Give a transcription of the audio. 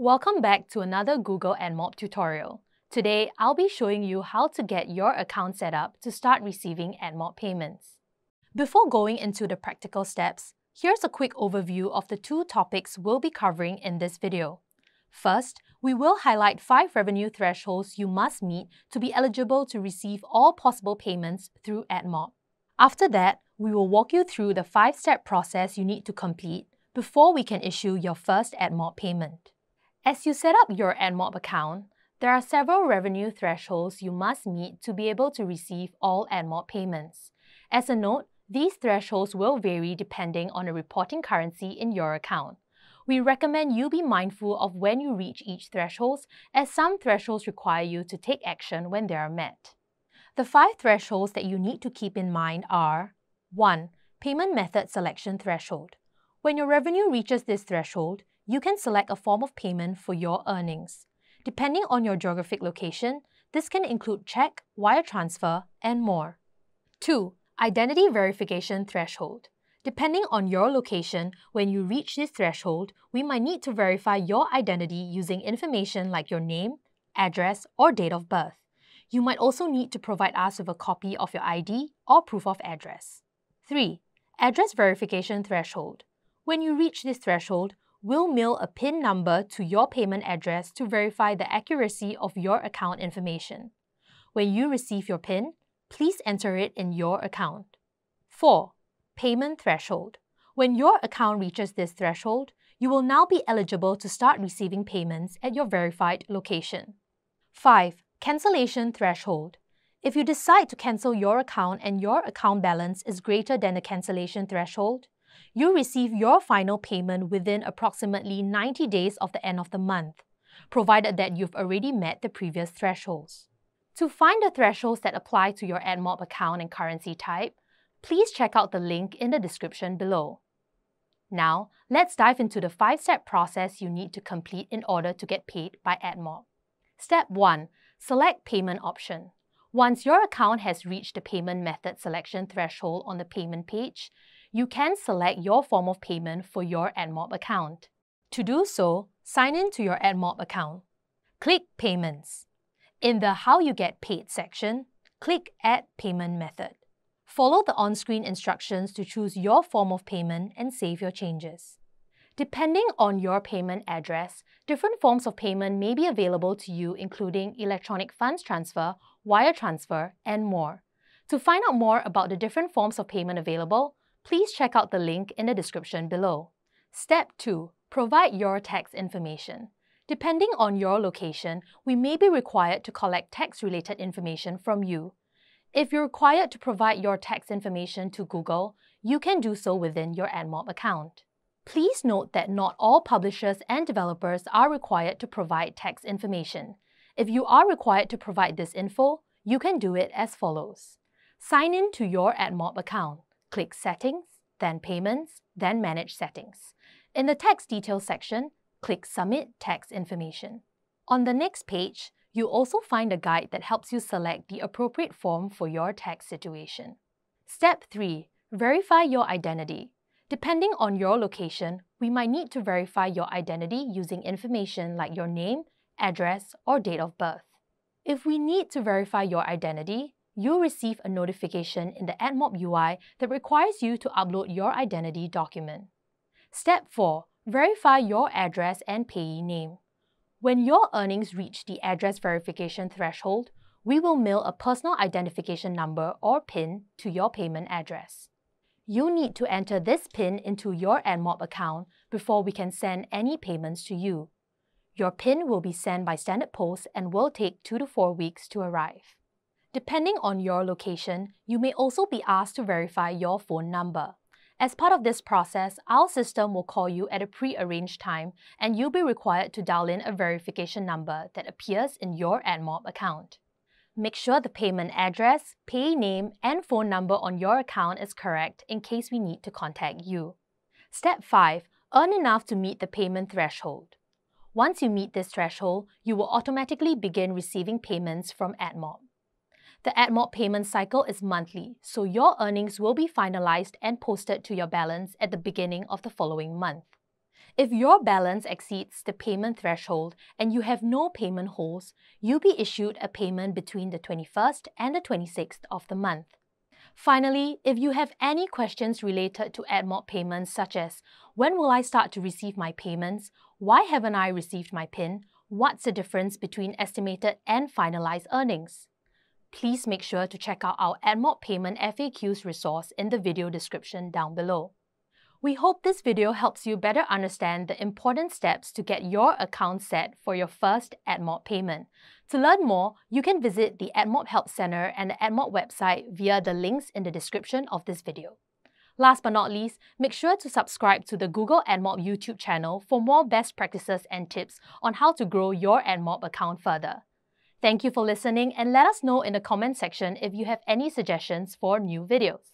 Welcome back to another Google AdMob tutorial. Today, I'll be showing you how to get your account set up to start receiving AdMob payments. Before going into the practical steps, here's a quick overview of the two topics we'll be covering in this video. First, we will highlight five revenue thresholds you must meet to be eligible to receive all possible payments through AdMob. After that, we will walk you through the five-step process you need to complete before we can issue your first AdMob payment. As you set up your AdMob account, there are several revenue thresholds you must meet to be able to receive all AdMob payments. As a note, these thresholds will vary depending on the reporting currency in your account. We recommend you be mindful of when you reach each threshold, as some thresholds require you to take action when they are met. The five thresholds that you need to keep in mind are 1. Payment method selection threshold. When your revenue reaches this threshold, you can select a form of payment for your earnings. Depending on your geographic location, this can include check, wire transfer, and more. 2. Identity Verification Threshold Depending on your location, when you reach this threshold, we might need to verify your identity using information like your name, address, or date of birth. You might also need to provide us with a copy of your ID or proof of address. 3. Address Verification Threshold When you reach this threshold, will mail a PIN number to your payment address to verify the accuracy of your account information. When you receive your PIN, please enter it in your account. 4. Payment Threshold When your account reaches this threshold, you will now be eligible to start receiving payments at your verified location. 5. Cancellation Threshold If you decide to cancel your account and your account balance is greater than the cancellation threshold, you receive your final payment within approximately 90 days of the end of the month, provided that you've already met the previous thresholds. To find the thresholds that apply to your AdMob account and currency type, please check out the link in the description below. Now, let's dive into the five-step process you need to complete in order to get paid by AdMob. Step 1. Select Payment option. Once your account has reached the payment method selection threshold on the payment page, you can select your form of payment for your AdMob account. To do so, sign in to your AdMob account. Click Payments. In the How You Get Paid section, click Add Payment Method. Follow the on-screen instructions to choose your form of payment and save your changes. Depending on your payment address, different forms of payment may be available to you including electronic funds transfer, wire transfer, and more. To find out more about the different forms of payment available, please check out the link in the description below. Step 2. Provide your tax information. Depending on your location, we may be required to collect tax-related information from you. If you're required to provide your tax information to Google, you can do so within your AdMob account. Please note that not all publishers and developers are required to provide tax information. If you are required to provide this info, you can do it as follows. Sign in to your AdMob account click Settings, then Payments, then Manage Settings. In the Tax Details section, click Submit Tax Information. On the next page, you'll also find a guide that helps you select the appropriate form for your tax situation. Step 3. Verify your identity. Depending on your location, we might need to verify your identity using information like your name, address, or date of birth. If we need to verify your identity, you'll receive a notification in the AdMob UI that requires you to upload your identity document. Step 4. Verify your address and payee name. When your earnings reach the address verification threshold, we will mail a personal identification number or PIN to your payment address. you need to enter this PIN into your AdMob account before we can send any payments to you. Your PIN will be sent by standard post and will take 2 to 4 weeks to arrive. Depending on your location, you may also be asked to verify your phone number. As part of this process, our system will call you at a pre-arranged time and you'll be required to dial in a verification number that appears in your AdMob account. Make sure the payment address, pay name, and phone number on your account is correct in case we need to contact you. Step 5. Earn enough to meet the payment threshold. Once you meet this threshold, you will automatically begin receiving payments from AdMob. The AdMob payment cycle is monthly, so your earnings will be finalized and posted to your balance at the beginning of the following month. If your balance exceeds the payment threshold and you have no payment holds, you'll be issued a payment between the 21st and the 26th of the month. Finally, if you have any questions related to AdMob payments such as when will I start to receive my payments, why haven't I received my PIN, what's the difference between estimated and finalized earnings? please make sure to check out our AdMob Payment FAQs resource in the video description down below. We hope this video helps you better understand the important steps to get your account set for your first AdMob payment. To learn more, you can visit the AdMob Help Center and the AdMob website via the links in the description of this video. Last but not least, make sure to subscribe to the Google AdMob YouTube channel for more best practices and tips on how to grow your AdMob account further. Thank you for listening and let us know in the comment section if you have any suggestions for new videos.